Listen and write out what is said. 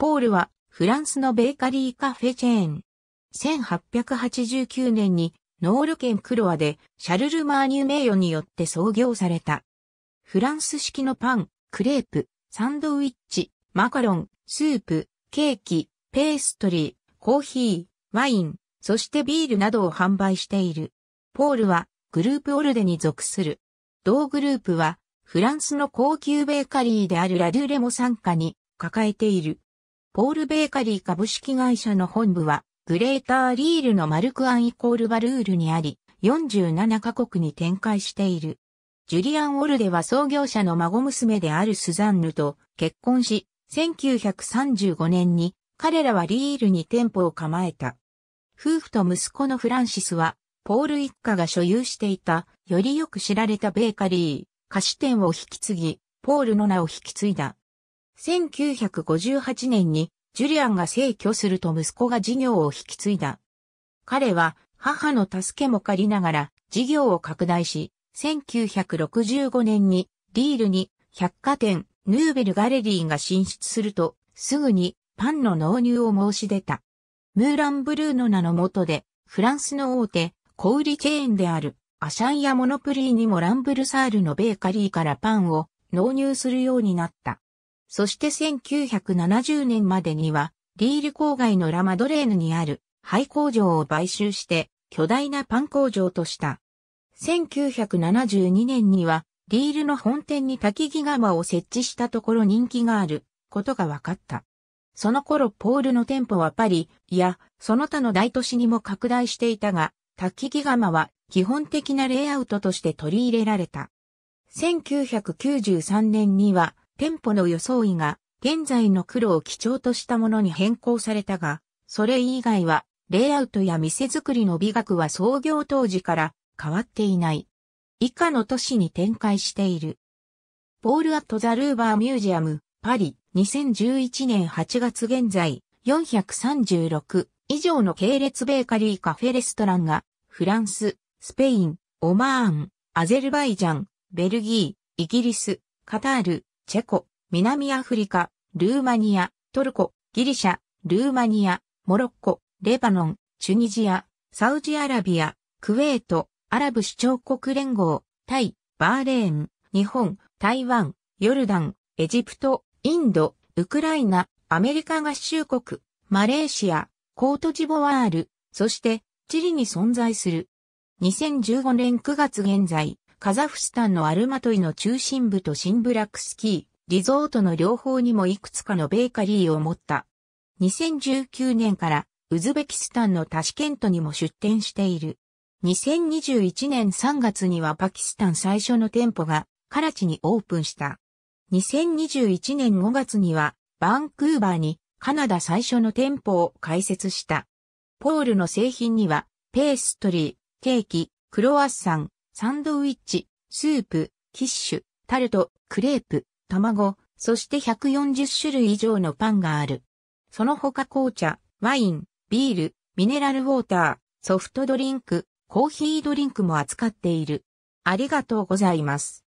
ポールはフランスのベーカリーカフェチェーン。1889年にノール県クロアでシャルル・マーニュ名誉によって創業された。フランス式のパン、クレープ、サンドウィッチ、マカロン、スープ、ケーキ、ペーストリー、コーヒー、ワイン、そしてビールなどを販売している。ポールはグループオルデに属する。同グループはフランスの高級ベーカリーであるラ・ドゥレも参加に抱えている。ポール・ベーカリー株式会社の本部は、グレーター・リールのマルクアンイコール・バルールにあり、47カ国に展開している。ジュリアン・オルデは創業者の孫娘であるスザンヌと結婚し、1935年に彼らはリールに店舗を構えた。夫婦と息子のフランシスは、ポール一家が所有していた、よりよく知られたベーカリー、菓子店を引き継ぎ、ポールの名を引き継いだ。1958年にジュリアンが逝去すると息子が事業を引き継いだ。彼は母の助けも借りながら事業を拡大し、1965年にリールに百貨店ヌーベルガレリーが進出すると、すぐにパンの納入を申し出た。ムーランブルーの名の下で、フランスの大手、小売チェーンである、アシャンやモノプリーにもランブルサールのベーカリーからパンを納入するようになった。そして1970年までには、リール郊外のラマドレーヌにある廃工場を買収して巨大なパン工場とした。1972年にはリールの本店に焚き木窯を設置したところ人気があることが分かった。その頃ポールの店舗はパリ、いや、その他の大都市にも拡大していたが、焚き木窯は基本的なレイアウトとして取り入れられた。1993年には店舗の装いが現在の黒を基調としたものに変更されたが、それ以外はレイアウトや店作りの美学は創業当時から変わっていない。以下の都市に展開している。ポール・アット・ザ・ルーバー・ミュージアム、パリ、2011年8月現在、436以上の系列ベーカリーカフェレストランが、フランス、スペイン、オマーン、アゼルバイジャン、ベルギー、イギリス、カタール、チェコ、南アフリカ、ルーマニア、トルコ、ギリシャ、ルーマニア、モロッコ、レバノン、チュニジア、サウジアラビア、クウェート、アラブ首長国連合、タイ、バーレーン、日本、台湾、ヨルダン、エジプト、インド、ウクライナ、アメリカ合衆国、マレーシア、コートジボワール、そして、チリに存在する。2015年9月現在、カザフスタンのアルマトイの中心部と新ブラックスキー、リゾートの両方にもいくつかのベーカリーを持った。2019年からウズベキスタンのタシケントにも出店している。2021年3月にはパキスタン最初の店舗がカラチにオープンした。2021年5月にはバンクーバーにカナダ最初の店舗を開設した。ポールの製品にはペーストリー、ケーキ、クロワッサン、サンドウィッチ、スープ、キッシュ、タルト、クレープ、卵、そして140種類以上のパンがある。その他紅茶、ワイン、ビール、ミネラルウォーター、ソフトドリンク、コーヒードリンクも扱っている。ありがとうございます。